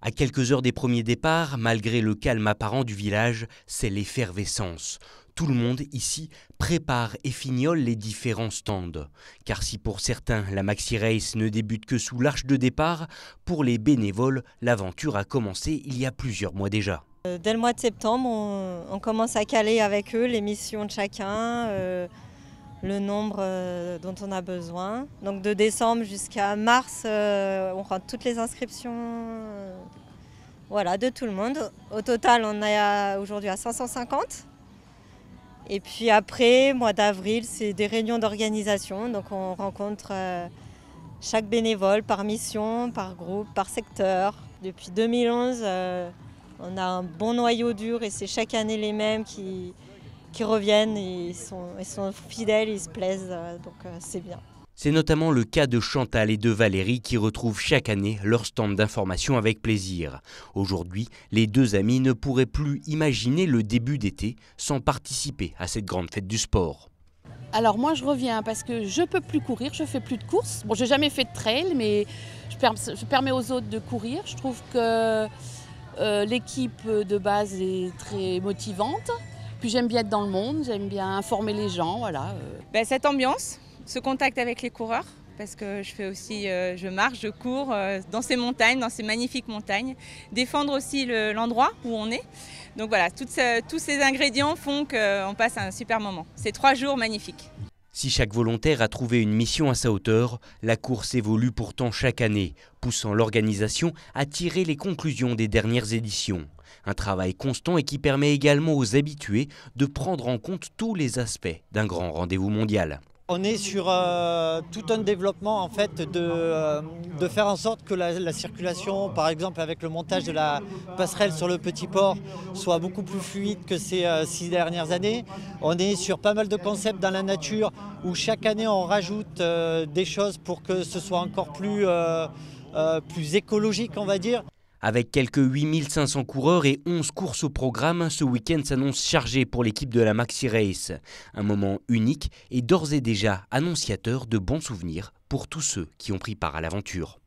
À quelques heures des premiers départs, malgré le calme apparent du village, c'est l'effervescence. Tout le monde ici prépare et fignole les différents stands. Car si pour certains la Maxi Race ne débute que sous l'arche de départ, pour les bénévoles, l'aventure a commencé il y a plusieurs mois déjà. Euh, dès le mois de septembre, on, commence à caler avec eux les missions de chacun, euh, le nombre euh, dont on a besoin. Donc de décembre jusqu'à mars, on rentre toutes les inscriptions voilà, de tout le monde. Au total, on est aujourd'hui à 550. Et puis après, mois d'avril, c'est des réunions d'organisation. Donc on rencontre euh, chaque bénévole par mission, par groupe, par secteur. Depuis 2011, euh, on a un bon noyau dur et c'est chaque année les mêmes qui, reviennent. ils sont fidèles, ils se plaisent. Euh, donc c'est bien. C'est notamment le cas de Chantal et de Valérie qui retrouvent chaque année leur stand d'information avec plaisir. Aujourd'hui, les deux amis ne pourraient plus imaginer le début d'été sans participer à cette grande fête du sport. Alors moi je reviens parce que je peux plus courir, je fais plus de courses. Bon, j'ai jamais fait de trail mais je, permets aux autres de courir. Je trouve que euh, l'équipe de base est très motivante. Puis j'aime bien être dans le monde, j'aime bien informer les gens, voilà. Euh. Ben, cette ambiance ce contact avec les coureurs, parce que je fais aussi, euh, je marche, je cours euh, dans ces montagnes, dans ces magnifiques montagnes, défendre aussi l'endroit où on est. Donc voilà, tous ces ingrédients font qu'on euh, passe un super moment. C'est trois jours magnifiques. Si chaque volontaire a trouvé une mission à sa hauteur, la course évolue pourtant chaque année, poussant l'organisation à tirer les conclusions des dernières éditions. Un travail constant et qui permet également aux habitués de prendre en compte tous les aspects d'un grand rendez-vous mondial on est sur euh, tout un développement en fait de, euh, faire en sorte que la, circulation, par exemple avec le montage de la passerelle sur le petit port, soit beaucoup plus fluide que ces euh, six dernières années. On est sur pas mal de concepts dans la nature où chaque année on rajoute des choses pour que ce soit encore plus, plus écologique, on va dire. Avec quelques 8500 coureurs et 11 courses au programme, ce week-end s'annonce chargé pour l'équipe de la Maxi Race. Un moment unique et d'ores et déjà annonciateur de bons souvenirs pour tous ceux qui ont pris part à l'aventure.